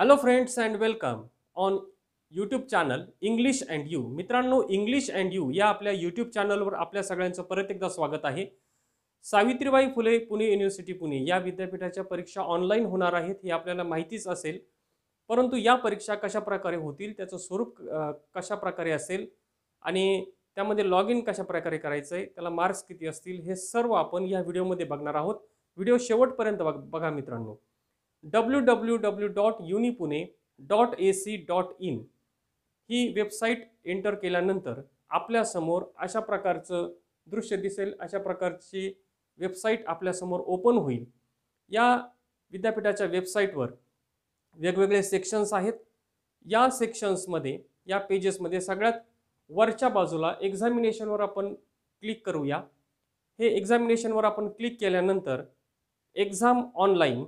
hello friends and welcome on YouTube channel English and you मित्रांनो English and you या आपल्या YouTube चॅनलवर आपल्या सगळ्यांचं परत एकदा स्वागत आहे सावित्रीबाई फुले पुणे युनिव्हर्सिटी पुणे या विद्यापीठाच्या परीक्षा ऑनलाईन होणार आहेत हे आपल्याला माहितीच असेल परंतु या परीक्षा कशा प्रकारे होतील त्याचं स्वरूप कशा प्रकारे असेल आणि त्यामध्ये लॉग इन कशा प्रकारे करायचं आहे त्याला मार्क्स किती असतील हे सर्व आपण या व्हिडिओमध्ये बघणार आहोत व्हिडिओ शेवटपर्यंत बघ बघा मित्रांनो W W W dot unipune dot A C dot in ही वेबसाईट एंटर केल्यानंतर आपल्यासमोर अशा प्रकारचं दृश्य दिसेल अशा प्रकारची वेबसाईट आपल्यासमोर ओपन होईल या विद्यापीठाच्या वेबसाईटवर वेगवेगळे सेक्शन्स आहेत या सेक्शन्समध्ये या पेजेसमध्ये सगळ्यात वरच्या बाजूला एक्झामिनेशनवर आपण क्लिक करूया हे एक्झामिनेशनवर आपण क्लिक केल्यानंतर एक्झाम ऑनलाईन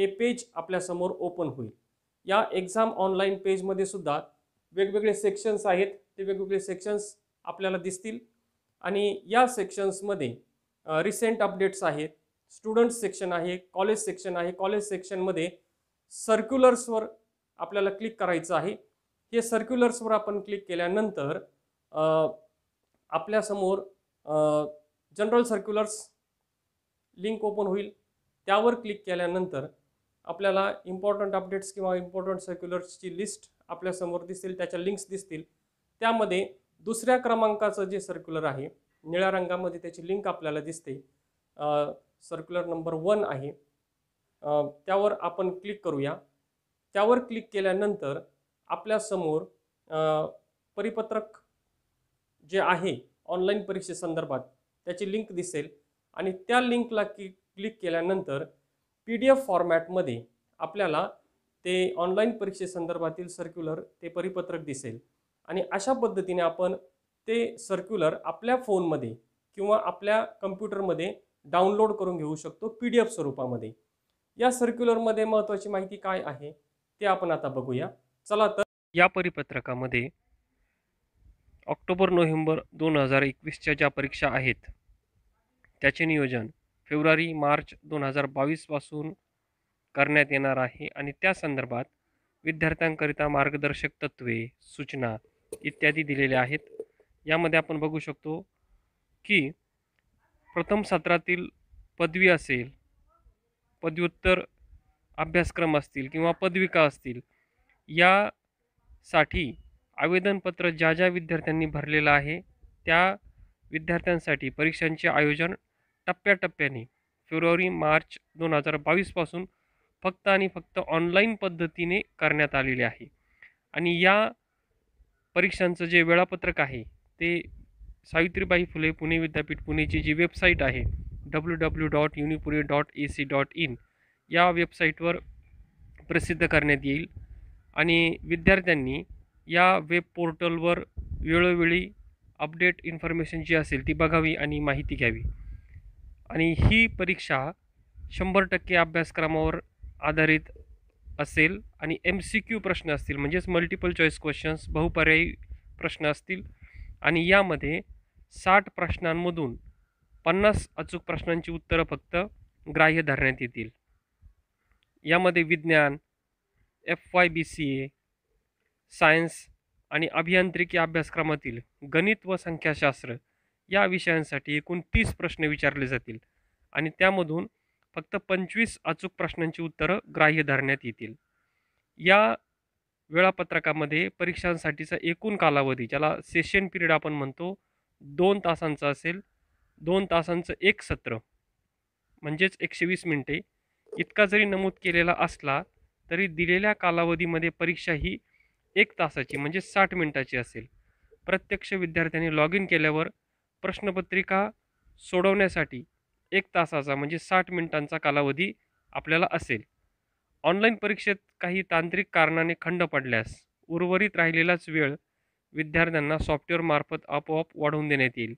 हे पेज आपल्यासमोर ओपन होईल या एक्झाम ऑनलाईन पेजमध्ये सुद्धा वेगवेगळे सेक्शन्स आहेत ते वेगवेगळे सेक्शन्स आपल्याला दिसतील आणि या सेक्शन्समध्ये रिसेंट अपडेट्स आहेत स्टुडंट्स सेक्शन आहे कॉलेज सेक्शन आहे कॉलेज सेक्शनमध्ये सर्क्युलर्सवर आपल्याला क्लिक करायचं आहे हे सर्क्युलर्सवर आपण क्लिक केल्यानंतर आपल्यासमोर जनरल सर्क्युलर्स लिंक ओपन होईल त्यावर क्लिक केल्यानंतर आपल्याला इम्पॉर्टंट अपडेट्स किंवा इम्पॉर्टंट सर्क्युलर्सची लिस्ट आपल्यासमोर दिसतील त्याच्या लिंक्स दिसतील त्यामध्ये दुसऱ्या क्रमांकाचं जे सर्क्युलर आहे निळ्या रंगामध्ये त्याची लिंक आपल्याला दिसते सर्क्युलर नंबर वन आहे त्यावर आपण क्लिक करूया त्यावर क्लिक केल्यानंतर आपल्यासमोर परिपत्रक जे आहे ऑनलाईन परीक्षेसंदर्भात त्याची लिंक दिसेल आणि त्या लिंकला की क्लिक केल्यानंतर पी डी एफ फॉर्मॅटमध्ये आपल्याला ते ऑनलाईन परीक्षेसंदर्भातील सर्क्युलर ते परिपत्रक दिसेल आणि अशा पद्धतीने आपण ते सर्क्युलर आपल्या फोनमध्ये किंवा आपल्या कम्प्युटरमध्ये डाउनलोड करून घेऊ शकतो पी डी एफ स्वरूपामध्ये या सर्क्युलरमध्ये महत्त्वाची माहिती काय आहे ते आपण आता बघूया चला तर या परिपत्रकामध्ये ऑक्टोबर नोव्हेंबर दोन हजार एकवीसच्या ज्या परीक्षा आहेत त्याचे नियोजन फेब्रुवारी मार्च दोन हजार बावीसपासून करण्यात येणार आहे आणि त्या संदर्भात विद्यार्थ्यांकरिता मार्गदर्शक तत्त्वे सूचना इत्यादी दिलेल्या आहेत यामध्ये आपण बघू शकतो की प्रथम सत्रातील पदवी असेल पदव्युत्तर अभ्यासक्रम असतील किंवा पदविका असतील यासाठी आवेदनपत्र ज्या ज्या विद्यार्थ्यांनी भरलेलं आहे त्या विद्यार्थ्यांसाठी परीक्षांचे आयोजन टप्प्याटप्प्याने फेब्रुवारी मार्च दोन हजार बावीसपासून फक्त आणि फक्त ऑनलाईन पद्धतीने करण्यात आलेले आहे आणि या परीक्षांचं जे वेळापत्रक आहे ते सावित्रीबाई फुले पुणे विद्यापीठ पुणेची जी वेबसाईट आहे W W dot unipune dot A C dot in या वेबसाईटवर प्रसिद्ध करण्यात येईल आणि विद्यार्थ्यांनी या वेब पोर्टलवर वेळोवेळी अपडेट इन्फॉर्मेशन जी असेल ती बघावी आणि माहिती घ्यावी आणि ही परीक्षा शंभर टक्के अभ्यासक्रमावर आधारित असेल आणि एम सी क्यू प्रश्न असतील म्हणजेच मल्टिपल चॉईस क्वेश्चन्स बहुपर्यायी प्रश्न असतील आणि यामध्ये साठ प्रश्नांमधून पन्नास अचूक प्रश्नांची उत्तरं फक्त ग्राह्य धरण्यात येतील यामध्ये विज्ञान F Y B C A science आणि अभियांत्रिकी अभ्यासक्रमातील गणित व संख्याशास्त्र या विषयांसाठी एकूण तीस प्रश्न विचारले जातील आणि त्यामधून फक्त पंचवीस अचूक प्रश्नांची उत्तरं ग्राह्य धरण्यात येतील या वेळापत्रकामध्ये परीक्षांसाठीचा एकूण कालावधी ज्याला सेशन पिरियड आपण म्हणतो दोन तासांचा असेल दोन तासांचं एक सत्र म्हणजेच एकशे वीस मिनटे इतका जरी नमूद केलेला असला तरी दिलेल्या कालावधीमध्ये परीक्षा ही एक तासाची म्हणजे साठ मिनिटाची असेल प्रत्यक्ष विद्यार्थ्यांनी लॉग इन केल्यावर प्रश्नपत्रिका सोडवण्यासाठी एक तासाचा म्हणजे साठ मिनिटांचा कालावधी आपल्याला असेल ऑनलाईन परीक्षेत काही तांत्रिक कारणाने खंड पडल्यास उर्वरित राहिलेलाच वेळ विद्यार्थ्यांना सॉफ्टवेअरमार्फत आपोआप वाढवून देण्यात येईल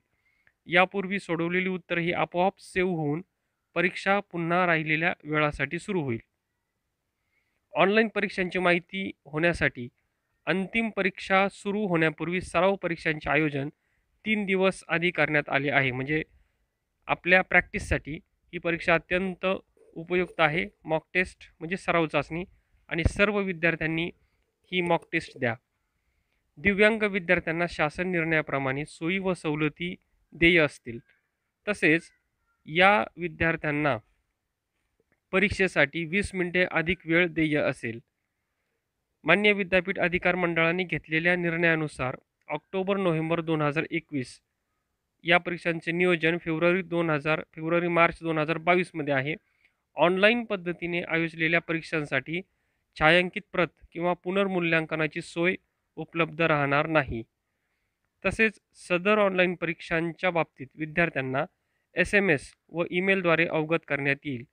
यापूर्वी सोडवलेली उत्तर ही आपोआप सेव्ह होऊन परीक्षा पुन्हा राहिलेल्या वेळासाठी सुरू होईल ऑनलाईन परीक्षांची माहिती होण्यासाठी अंतिम परीक्षा सुरू होण्यापूर्वी सराव परीक्षांचे आयोजन तीन दिवस आधी करण्यात आले आहे म्हणजे आपल्या प्रॅक्टिससाठी ही परीक्षा अत्यंत उपयुक्त आहे मॉक टेस्ट म्हणजे सराव चाचणी आणि सर्व विद्यार्थ्यांनी ही मॉक टेस्ट द्या दिव्यांग विद्यार्थ्यांना शासन निर्णयाप्रमाणे सोयी व सवलती देय असतील तसेच या विद्यार्थ्यांना परीक्षेसाठी वीस मिनिटे अधिक वेळ देय असेल मान्य विद्यापीठ अधिकार मंडळाने घेतलेल्या निर्णयानुसार ऑक्टोबर नोव्हेंबर दोन हजार एकवीस या परीक्षांचे नियोजन फेब्रुवारी दोन हजार फेब्रुवारी मार्च दोन हजार बावीसमध्ये आहे ऑनलाईन पद्धतीने आयोजलेल्या परीक्षांसाठी छायांकित प्रत किंवा पुनर्मूल्यांकनाची सोय उपलब्ध राहणार नाही तसेच सदर ऑनलाईन परीक्षांच्या बाबतीत विद्यार्थ्यांना एस एम एस व ईमेलद्वारे अवगत करण्यात येईल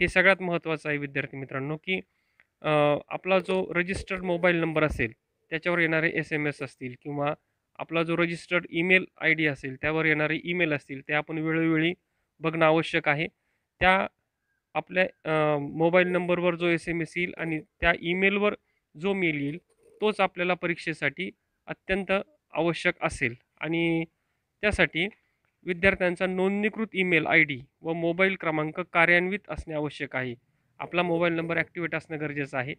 हे सगळ्यात महत्त्वाचं आहे विद्यार्थी मित्रांनो की आपला जो रजिस्टर्ड मोबाईल नंबर असेल त्याच्यावर येणारे एस एम एस असतील किंवा आपला जो रजिस्टर्ड ईमेल आय डी असेल त्यावर येणारे ईमेल असतील ते आपण वेळोवेळी बघणं आवश्यक आहे त्या आपल्या मोबाईल नंबरवर जो एस एम एस येईल आणि त्या ईमेलवर जो मेल येईल तोच आपल्याला परीक्षेसाठी अत्यंत आवश्यक असेल आणि त्यासाठी विद्यार्थ्यांचा नोंदणीकृत ईमेल आय डी व मोबाईल क्रमांक कार्यान्वित असणे आवश्यक आहे आपला मोबाईल नंबर ॲक्टिवेट असणं गरजेचं आहे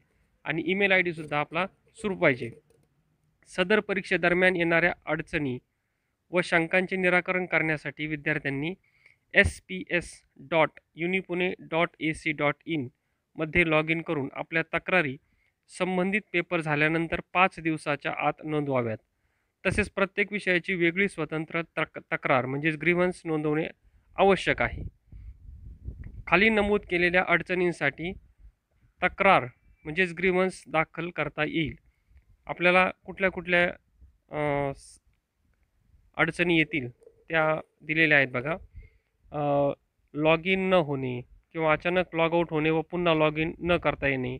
आणि ईमेल आय डीसुद्धा आपला सुरू पाहिजे सदर परीक्षेदरम्यान येणाऱ्या अडचणी व शंकांचे निराकरण करण्यासाठी विद्यार्थ्यांनी S P S dot unipune dot A C dot इनमध्ये लॉग इन करून आपल्या तक्रारी संबंधित पेपर झाल्यानंतर पाच दिवसाच्या आत नोंदवाव्यात तसेच प्रत्येक विषयाची वेगळी स्वतंत्र तक तक्रार म्हणजेच ग्रीव्हन्स नोंदवणे आवश्यक आहे खाली नमूद केलेल्या अडचणींसाठी तक्रार म्हणजेच ग्रीवन्स दाखल करता येईल आपल्याला कुठल्या कुठल्या अडचणी येतील त्या दिलेल्या आहेत बघा लॉग इन न होणे किंवा अचानक लॉग आऊट होणे व पुन्हा लॉग इन न करता येणे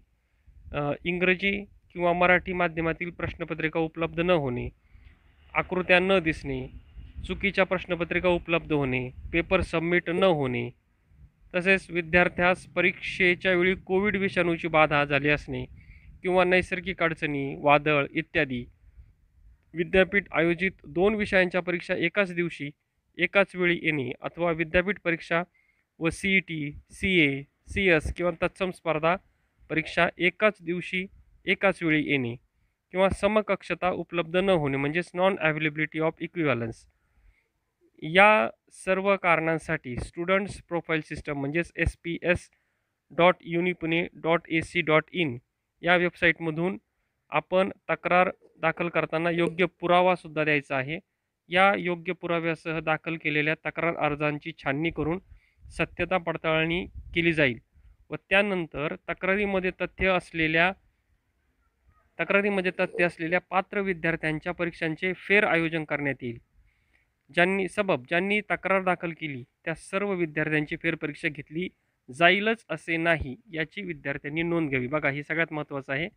इंग्रजी किंवा मराठी माध्यमातील प्रश्नपत्रिका उपलब्ध न होणे आकृत्या न दिसणे चुकीच्या प्रश्नपत्रिका उपलब्ध होणे पेपर सबमिट न होणे तसेच विद्यार्थ्यास परीक्षेच्या वेळी कोविड विषाणूची बाधा झाली असणे किंवा नैसर्गिक अडचणी वादळ इत्यादी विद्यापीठ आयोजित दोन विषयांच्या परीक्षा एकाच दिवशी एकाच वेळी येणे अथवा विद्यापीठ परीक्षा व C E T C A C S किंवा तत्सम स्पर्धा परीक्षा एकाच दिवशी एकाच वेळी येणे किंवा समकक्षता उपलब्ध न होणे म्हणजेच नॉन ॲव्हेलेबिलिटी ऑफ इक्विव्हॅलन्स या सर्व कारणांसाठी स्टुडंट्स प्रोफाईल सिस्टम म्हणजेच S P S dot unipune dot A C dot in या वेबसाईटमधून आपण तक्रार दाखल करताना योग्य पुरावासुद्धा द्यायचा आहे या योग्य पुराव्यासह दाखल केलेल्या तक्रार अर्जांची छाननी करून सत्यता पडताळणी केली जाईल व त्यानंतर तक्रारीमध्ये तथ्य असलेल्या तक्रारीमध्ये तथ्य असलेल्या पात्र विद्यार्थ्यांच्या परीक्षांचे फेर आयोजन करण्यात येईल ज्यांनी सबब ज्यांनी तक्रार दाखल केली त्या सर्व विद्यार्थ्यांची फेरपरीक्षा घेतली जाईलच असे नाही याची विद्यार्थ्यांनी नोंद घ्यावी बघा हे सगळ्यात महत्त्वाचं आहे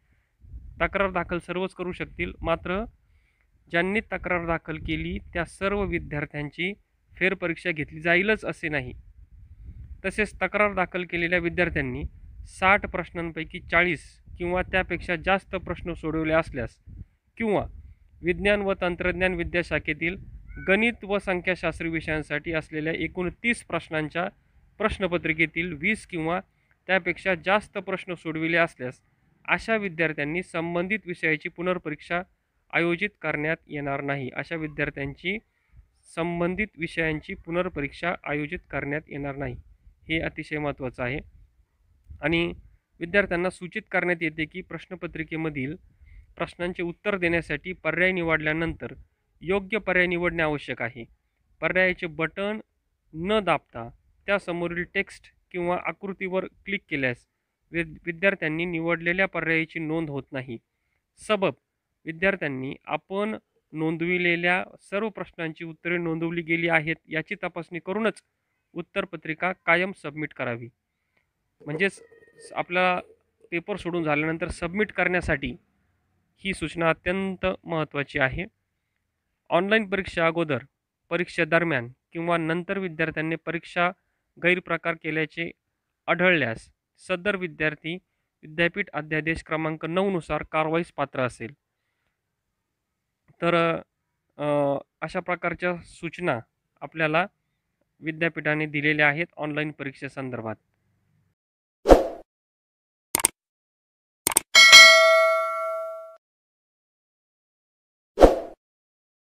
तक्रार दाखल सर्वच करू शकतील मात्र ज्यांनी तक्रार दाखल केली त्या सर्व विद्यार्थ्यांची फेरपरीक्षा घेतली जाईलच असे नाही तसेच तक्रार दाखल केलेल्या विद्यार्थ्यांनी साठ प्रश्नांपैकी चाळीस किंवा त्यापेक्षा जास्त प्रश्न सोडवले असल्यास किंवा विज्ञान व तंत्रज्ञान विद्याशाखेतील गणित व संख्याशास्त्र विषयांसाठी असलेल्या एकूण तीस प्रश्नांच्या प्रश्नपत्रिकेतील वीस किंवा त्यापेक्षा जास्त प्रश्न सोडविले असल्यास अशा विद्यार्थ्यांनी संबंधित विषयाची पुनर्परीक्षा आयोजित करण्यात येणार नाही अशा विद्यार्थ्यांची संबंधित विषयांची पुनर्परीक्षा आयोजित करण्यात येणार नाही हे अतिशय महत्त्वाचं आहे आणि विद्यार्थ्यांना सूचित करण्यात येते की प्रश्नपत्रिकेमधील प्रश्नांचे उत्तर देण्यासाठी पर्याय निवडल्यानंतर योग्य पर्याय निवडणे आवश्यक आहे पर्यायाचे बटन न दाबता त्यासमोरील टेक्स्ट किंवा आकृतीवर क्लिक केल्यास विद विद्यार्थ्यांनी निवडलेल्या पर्यायाची नोंद होत नाही सबब विद्यार्थ्यांनी आपण नोंदविलेल्या सर्व प्रश्नांची उत्तरे नोंदवली गेली आहेत याची तपासणी करूनच उत्तरपत्रिका कायम सबमिट करावी म्हणजेच आपला पेपर सोडून झाल्यानंतर सबमिट करण्यासाठी ही सूचना अत्यंत महत्त्वाची आहे ऑनलाईन परीक्षा अगोदर परीक्षेदरम्यान किंवा नंतर विद्यार्थ्यांनी परीक्षा गैरप्रकार केल्याचे आढळल्यास सदर विद्यार्थी विद्यापीठ अध्यादेश क्रमांक नऊनुसार कारवाईस पात्र असेल तर अशा प्रकारच्या सूचना आपल्याला विद्यापीठाने दिलेल्या आहेत ऑनलाईन परीक्षेसंदर्भात